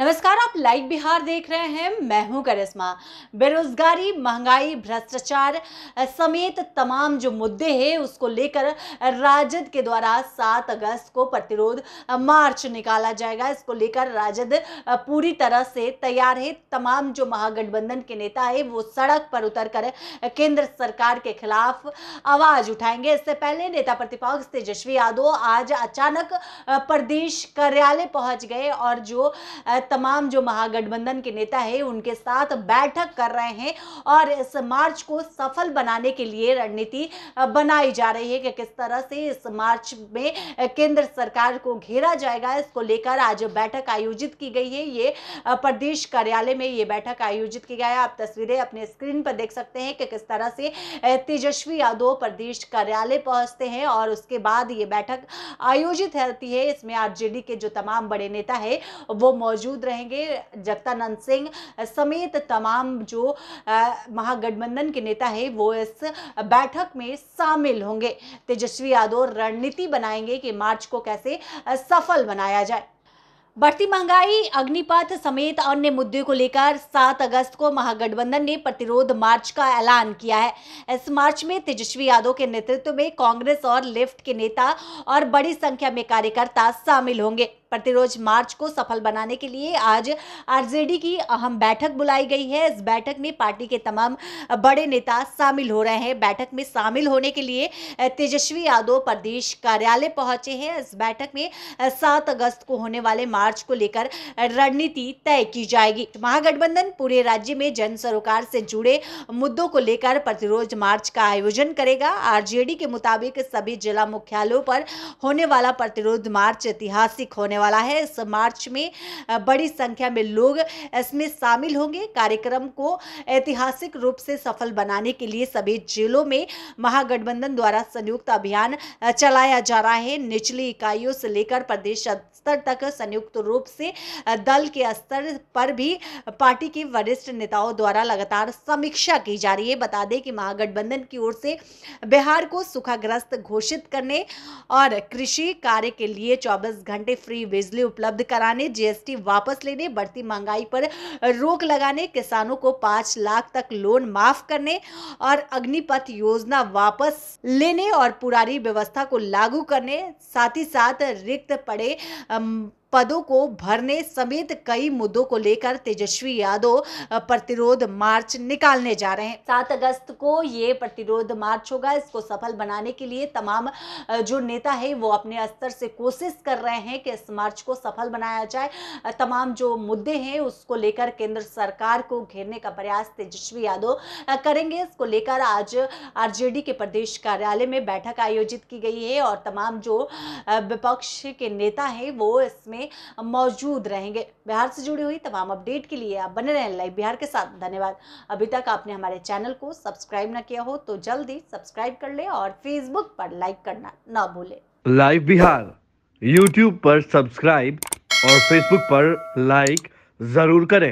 नमस्कार आप लाइव बिहार देख रहे हैं मैं हूं करिश्मा बेरोजगारी महंगाई भ्रष्टाचार समेत तमाम जो मुद्दे हैं उसको लेकर राजद के द्वारा 7 अगस्त को प्रतिरोध मार्च निकाला जाएगा इसको लेकर राजद पूरी तरह से तैयार है तमाम जो महागठबंधन के नेता है वो सड़क पर उतरकर केंद्र सरकार के खिलाफ आवाज उठाएंगे इससे पहले नेता प्रतिपक्ष तेजस्वी यादव आज अचानक प्रदेश कार्यालय पहुंच गए और जो तमाम जो महागठबंधन के नेता है उनके साथ बैठक कर रहे हैं और इस मार्च को सफल बनाने के लिए रणनीति बनाई जा रही है कि किस तरह से इस मार्च में केंद्र सरकार को घेरा जाएगा इसको लेकर आज बैठक आयोजित की गई है ये प्रदेश कार्यालय में ये बैठक आयोजित की गई है आप तस्वीरें अपने स्क्रीन पर देख सकते हैं कि किस तरह से तेजस्वी यादव प्रदेश कार्यालय पहुंचते हैं और उसके बाद ये बैठक आयोजित होती है इसमें आरजेडी के जो तमाम बड़े नेता है वो मौजूद मौजूद रहेंगे जगतानंद सिंह समेत तमाम जो महागठबंधन के नेता है वो इस बैठक में शामिल होंगे तेजस्वी यादव रणनीति बनाएंगे कि मार्च को कैसे सफल बनाया जाए बढ़ती महंगाई अग्निपथ समेत अन्य मुद्दे को लेकर 7 अगस्त को महागठबंधन ने प्रतिरोध मार्च का ऐलान किया है इस मार्च में तेजस्वी यादव के नेतृत्व में कांग्रेस और लेफ्ट के नेता और बड़ी संख्या में कार्यकर्ता शामिल होंगे प्रतिरोध मार्च को सफल बनाने के लिए आज आरजेडी की अहम बैठक बुलाई गई है इस बैठक में पार्टी के तमाम बड़े नेता शामिल हो रहे हैं बैठक में शामिल होने के लिए तेजस्वी यादव प्रदेश कार्यालय पहुंचे हैं इस बैठक में सात अगस्त को होने वाले मार्च मार्च को लेकर रणनीति तय की जाएगी महागठबंधन पूरे राज्य में जन सरोकार से जुड़े मुद्दों को लेकर प्रतिरोध मार्च का आयोजन करेगा आरजेडी के मुताबिक सभी जिला मुख्यालयों पर होने वाला प्रतिरोध मार्च ऐतिहासिक होने वाला है इस मार्च में बड़ी संख्या में लोग इसमें शामिल होंगे कार्यक्रम को ऐतिहासिक रूप से सफल बनाने के लिए सभी जिलों में महागठबंधन द्वारा संयुक्त अभियान चलाया जा रहा है निचली इकाइयों से लेकर प्रदेश स्तर तक संयुक्त तो रूप से दल के स्तर पर भी पार्टी के वरिष्ठ नेताओं द्वारा लगातार समीक्षा की जा रही है बता दें कि महागठबंधन की ओर से बिहार को सूखाग्रस्त घोषित करने और कृषि कार्य के लिए 24 घंटे फ्री बिजली उपलब्ध कराने जीएसटी वापस लेने बढ़ती महंगाई पर रोक लगाने किसानों को पांच लाख तक लोन माफ करने और अग्निपथ योजना वापस लेने और पुरानी व्यवस्था को लागू करने साथ ही साथ रिक्त पड़े पदों को भरने समेत कई मुद्दों को लेकर तेजस्वी यादव प्रतिरोध मार्च निकालने जा रहे हैं सात अगस्त को ये प्रतिरोध मार्च होगा इसको सफल बनाने के लिए तमाम जो नेता है वो अपने स्तर से कोशिश कर रहे हैं कि इस मार्च को सफल बनाया जाए तमाम जो मुद्दे हैं उसको लेकर केंद्र सरकार को घेरने का प्रयास तेजस्वी यादव करेंगे इसको लेकर आज आर के प्रदेश कार्यालय में बैठक आयोजित की गई है और तमाम जो विपक्ष के नेता हैं वो इसमें में मौजूद रहेंगे बिहार से जुड़ी हुई तमाम अपडेट के लिए आप बने रहें लाइव बिहार के साथ धन्यवाद अभी तक आपने हमारे चैनल को सब्सक्राइब ना किया हो तो जल्दी सब्सक्राइब कर ले और फेसबुक पर लाइक करना ना भूले लाइव बिहार यूट्यूब पर सब्सक्राइब और फेसबुक पर लाइक जरूर करें